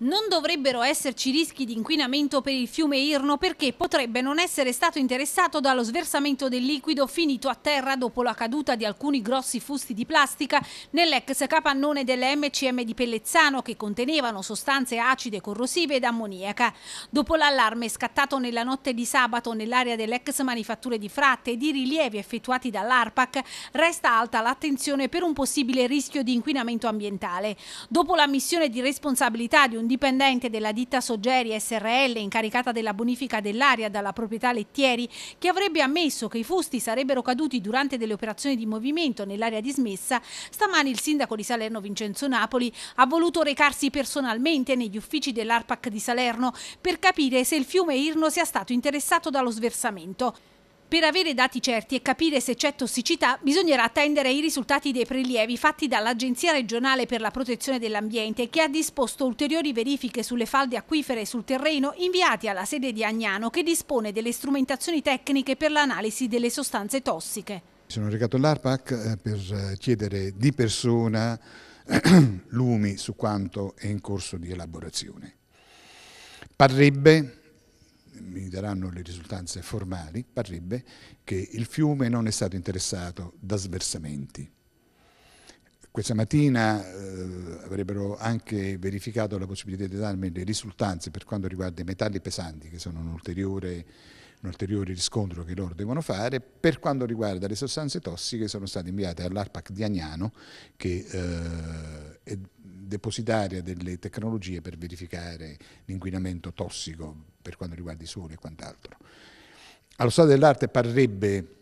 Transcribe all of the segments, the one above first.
Non dovrebbero esserci rischi di inquinamento per il fiume Irno perché potrebbe non essere stato interessato dallo sversamento del liquido finito a terra dopo la caduta di alcuni grossi fusti di plastica nell'ex capannone delle MCM di Pellezzano che contenevano sostanze acide corrosive ed ammoniaca. Dopo l'allarme scattato nella notte di sabato nell'area dell'ex manifatture di Fratte e di rilievi effettuati dall'ARPAC, resta alta l'attenzione per un possibile rischio di inquinamento ambientale. Dopo la missione di responsabilità di un dipendente della ditta Soggeri SRL incaricata della bonifica dell'area dalla proprietà Lettieri, che avrebbe ammesso che i fusti sarebbero caduti durante delle operazioni di movimento nell'area dismessa, stamani il sindaco di Salerno Vincenzo Napoli ha voluto recarsi personalmente negli uffici dell'ARPAC di Salerno per capire se il fiume Irno sia stato interessato dallo sversamento. Per avere dati certi e capire se c'è tossicità bisognerà attendere i risultati dei prelievi fatti dall'Agenzia regionale per la protezione dell'ambiente che ha disposto ulteriori verifiche sulle falde acquifere sul terreno inviati alla sede di Agnano che dispone delle strumentazioni tecniche per l'analisi delle sostanze tossiche. Sono recato all'ARPAC eh, per eh, chiedere di persona lumi su quanto è in corso di elaborazione. Parrebbe mi daranno le risultanze formali, parrebbe che il fiume non è stato interessato da sversamenti. Questa mattina eh, avrebbero anche verificato la possibilità di darmi le risultanze per quanto riguarda i metalli pesanti, che sono un ulteriore, un ulteriore riscontro che loro devono fare. Per quanto riguarda le sostanze tossiche sono state inviate all'ARPAC di Agnano, che eh, è, depositaria delle tecnologie per verificare l'inquinamento tossico per quanto riguarda i suoli e quant'altro. Allo stato dell'arte parrebbe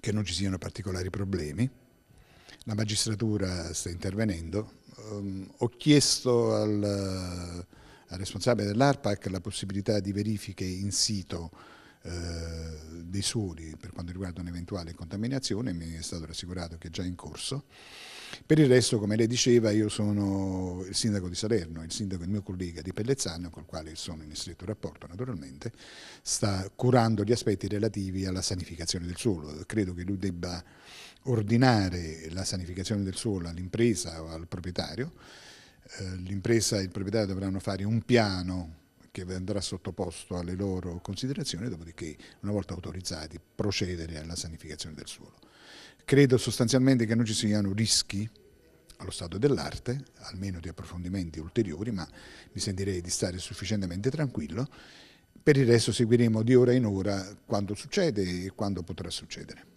che non ci siano particolari problemi, la magistratura sta intervenendo. Um, ho chiesto al, al responsabile dell'ARPAC la possibilità di verifiche in sito eh, dei suoli per quanto riguarda un'eventuale contaminazione, mi è stato rassicurato che è già in corso. Per il resto, come lei diceva, io sono il sindaco di Salerno, il sindaco il mio collega di Pellezzano, col quale sono in stretto rapporto naturalmente, sta curando gli aspetti relativi alla sanificazione del suolo. Credo che lui debba ordinare la sanificazione del suolo all'impresa o al proprietario. Eh, l'impresa e il proprietario dovranno fare un piano che andrà sottoposto alle loro considerazioni, dopodiché, una volta autorizzati, procedere alla sanificazione del suolo. Credo sostanzialmente che non ci siano rischi allo stato dell'arte, almeno di approfondimenti ulteriori, ma mi sentirei di stare sufficientemente tranquillo. Per il resto seguiremo di ora in ora quando succede e quando potrà succedere.